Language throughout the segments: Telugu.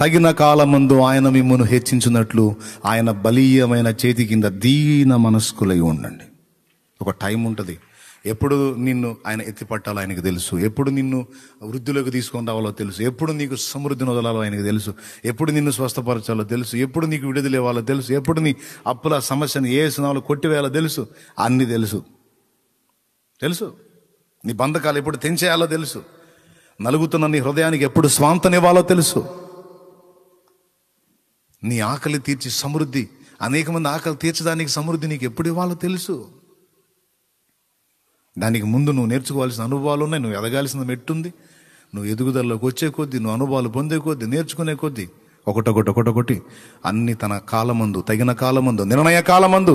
తగిన కాలమందు ఆయన మిమ్మల్ని హెచ్చించినట్లు ఆయన బలీయమైన చేతి కింద దీన మనస్కులై ఉండండి ఒక టైం ఉంటుంది ఎప్పుడు నిన్ను ఆయన ఎత్తిపట్టాలో ఆయనకు తెలుసు ఎప్పుడు నిన్ను వృద్ధిలోకి తీసుకొని రావాలో తెలుసు ఎప్పుడు నీకు సమృద్ధిని వదలాలో ఆయనకు తెలుసు ఎప్పుడు నిన్ను స్వస్థపరచాలో తెలుసు ఎప్పుడు నీకు విడుదల ఇవ్వాలో తెలుసు ఎప్పుడు నీ అప్పుల సమస్యను ఏ స్నాలు కొట్టివేయాలో తెలుసు అన్నీ తెలుసు తెలుసు నీ బంధకాలు ఎప్పుడు తెంచేయాలో తెలుసు నలుగుతున్న నీ హృదయానికి ఎప్పుడు స్వాంతనివ్వాలో తెలుసు నీ ఆకలి తీర్చి సమృద్ధి అనేక మంది ఆకలి తీర్చడానికి సమృద్ధి నీకు ఎప్పుడు ఇవ్వాలో తెలుసు దానికి ముందు నువ్వు నేర్చుకోవాల్సిన అనుభవాలు ఉన్నాయి నువ్వు ఎదగాల్సిన మెట్టుంది నువ్వు ఎదుగుదలలోకి వచ్చే కొద్దీ నువ్వు అనుభవాలు పొందే కొద్దీ నేర్చుకునే కొద్దీ ఒకటొకటి ఒకటొకటి అన్ని తన కాలమందు తగిన కాలమందు నిర్ణయ కాలమందు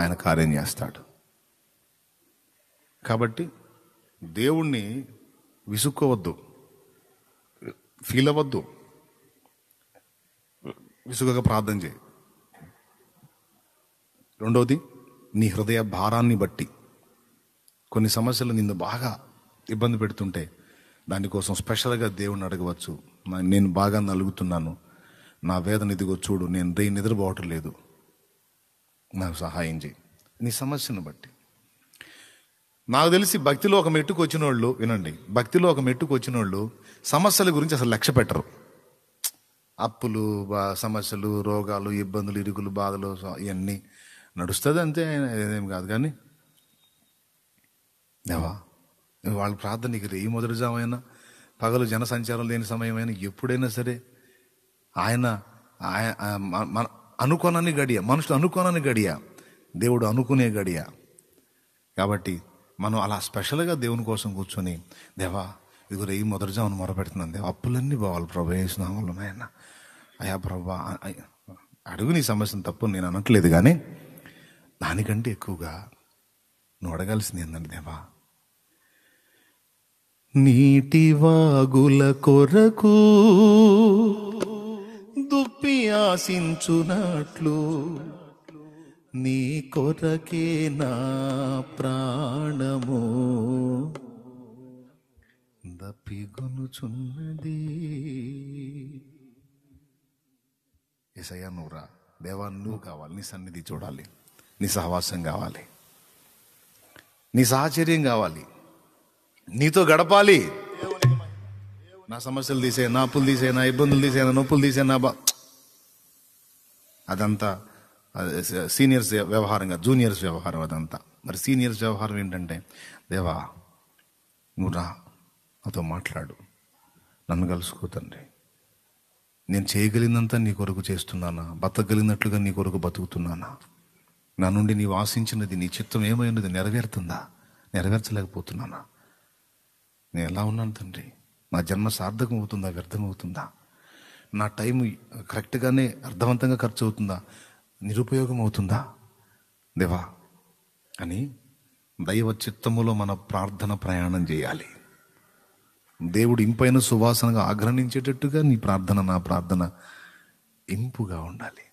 ఆయన కార్యం చేస్తాడు కాబట్టి దేవుణ్ణి విసుక్కోవద్దు ఫీల్ అవ్వద్దు విసుగగా ప్రార్థన చేయి రెండవది నీ హృదయ భారాన్ని బట్టి కొన్ని సమస్యలు నిన్ను బాగా ఇబ్బంది పెడుతుంటే దానికోసం స్పెషల్గా దేవుణ్ణి అడగవచ్చు నేను బాగా నలుగుతున్నాను నా వేదన ఇదిగో చూడు నేను రే నిద్రపోవటం లేదు నాకు సహాయం చేయి నీ సమస్యను బట్టి నాకు తెలిసి భక్తిలో ఒక మెట్టుకు వచ్చిన వాళ్ళు వినండి భక్తిలో ఒక మెట్టుకు వచ్చిన వాళ్ళు సమస్యల గురించి అసలు లక్ష్య పెట్టరు అప్పులు సమస్యలు రోగాలు ఇబ్బందులు ఇరుకులు బాధలు ఇవన్నీ నడుస్తుంది అంతే ఏదేమి కాదు కానీ దేవా ప్రార్థన ప్రార్థనకి ఏ మొదటి జామైనా పగలు జనసంచారం లేని సమయమైనా ఎప్పుడైనా సరే ఆయన మన అనుకోనని గడియ మనుషులు అనుకోనని గడియ దేవుడు అనుకునే గడియ కాబట్టి మనం అలా స్పెషల్గా దేవుని కోసం కూర్చొని దేవా ఇదిగో రేయి జామును మొరపెడుతుందండి అప్పులన్నీ బావాలి ప్రభా వేసినామలో ఆయన అయా ప్రభా అడుగు నీ సమస్యను తప్పు నేను అనట్లేదు కానీ దానికంటే ఎక్కువగా నువ్వు అడగాల్సింది ఏంటంటే దేవా నీటి వాగుల కొరకు దుప్పి ఆశించునట్లు నీ కొరకే నా ప్రాణము పలుకుచున్నది ఎసయ్యా నువ్వురా దేవా నువ్వు కావాలి నీ సన్నిధి చూడాలి నీ సహవాసం కావాలి నీ సాహచర్యం కావాలి నీతో గడపాలి నా సమస్యలు తీసే నా అప్పులు తీసే నా ఇబ్బందులు తీసే నా నొప్పులు తీసే నా బా అదంతా సీనియర్స్ వ్యవహారంగా జూనియర్స్ వ్యవహారం అదంతా మరి సీనియర్స్ వ్యవహారం ఏంటంటే దేవా నువ్వు రా నాతో మాట్లాడు నన్ను కలుసుకోతండి నేను చేయగలిగినంత నీ కొరకు చేస్తున్నానా బతకగలిగినట్లుగా నీ కొరకు బతుకుతున్నానా నా నుండి నీ వాసించినది నీ చిత్తం ఏమైనది నెరవేరుతుందా నెరవేర్చలేకపోతున్నానా నేను ఎలా ఉన్నాను తండ్రి నా జన్మ సార్థకం అవుతుందా వ్యర్థమవుతుందా నా టైం కరెక్ట్గానే అర్థవంతంగా ఖర్చు అవుతుందా నిరుపయోగం అవుతుందా దేవా అని దైవ చిత్తములో మన ప్రార్థన ప్రయాణం చేయాలి దేవుడు ఇంపైన సువాసనగా ఆగ్రహించేటట్టుగా నీ ప్రార్థన నా ప్రార్థన ఇంపుగా ఉండాలి